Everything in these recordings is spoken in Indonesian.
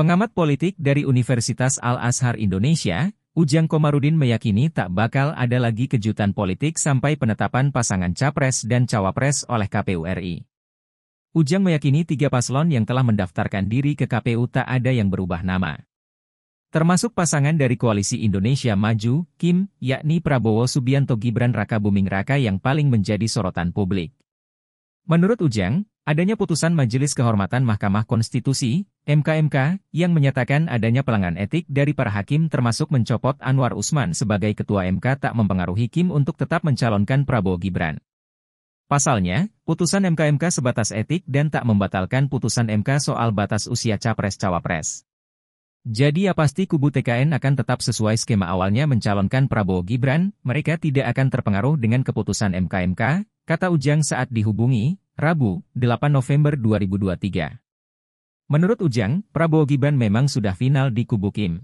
Pengamat politik dari Universitas Al-Azhar Indonesia, Ujang Komarudin meyakini tak bakal ada lagi kejutan politik sampai penetapan pasangan capres dan cawapres oleh KPU RI. Ujang meyakini tiga paslon yang telah mendaftarkan diri ke KPU tak ada yang berubah nama. Termasuk pasangan dari Koalisi Indonesia Maju, Kim, yakni Prabowo Subianto Gibran Raka Buming Raka yang paling menjadi sorotan publik. Menurut Ujang, Adanya putusan Majelis Kehormatan Mahkamah Konstitusi, MKMK, yang menyatakan adanya pelanggan etik dari para hakim termasuk mencopot Anwar Usman sebagai Ketua MK tak mempengaruhi Kim untuk tetap mencalonkan Prabowo Gibran. Pasalnya, putusan MKMK sebatas etik dan tak membatalkan putusan MK soal batas usia capres-cawapres. Jadi ya pasti kubu TKN akan tetap sesuai skema awalnya mencalonkan Prabowo Gibran, mereka tidak akan terpengaruh dengan keputusan MKMK, kata Ujang saat dihubungi, Rabu, 8 November 2023. Menurut Ujang, Prabowo Gibran memang sudah final di kubu Kim.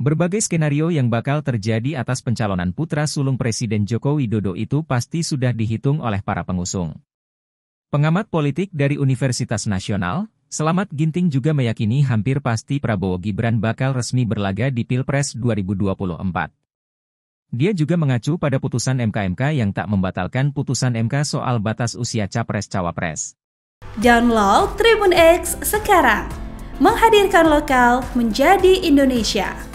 Berbagai skenario yang bakal terjadi atas pencalonan putra sulung Presiden Joko Widodo itu pasti sudah dihitung oleh para pengusung. Pengamat politik dari Universitas Nasional, Selamat Ginting juga meyakini hampir pasti Prabowo Gibran bakal resmi berlaga di Pilpres 2024. Dia juga mengacu pada putusan MKMK -MK yang tak membatalkan putusan MK soal batas usia capres-cawapres. Download Tribun X sekarang, menghadirkan lokal menjadi Indonesia.